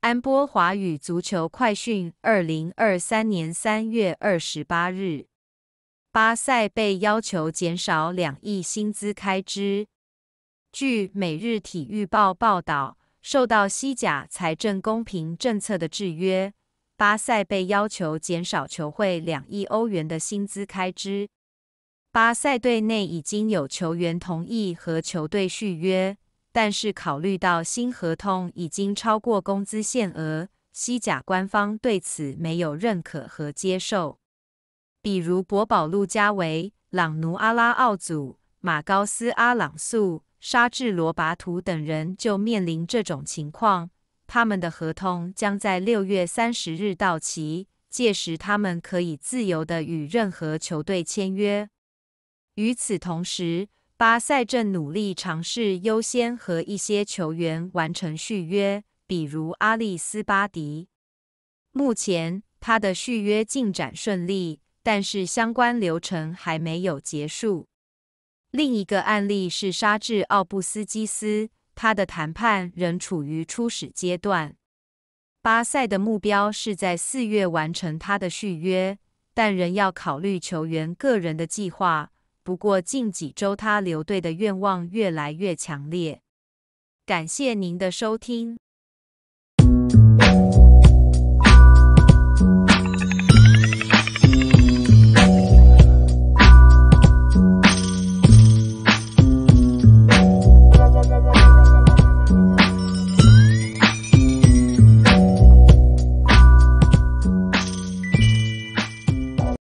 安波华语足球快讯，二零二三年三月二十八日，巴塞被要求减少两亿薪资开支。据《每日体育报》报道，受到西甲财政公平政策的制约，巴塞被要求减少球会两亿欧元的薪资开支。巴塞队内已经有球员同意和球队续约。但是，考虑到新合同已经超过工资限额，西甲官方对此没有认可和接受。比如，博宝、路加维、朗奴、阿拉奥祖、马高斯、阿朗素、沙治罗巴图等人就面临这种情况。他们的合同将在六月三十日到期，届时他们可以自由的与任何球队签约。与此同时，巴塞正努力尝试优先和一些球员完成续约，比如阿利斯巴迪。目前他的续约进展顺利，但是相关流程还没有结束。另一个案例是沙治奥布斯基斯，他的谈判仍处于初始阶段。巴塞的目标是在四月完成他的续约，但仍要考虑球员个人的计划。不过，近几周他留队的愿望越来越强烈。感谢您的收听。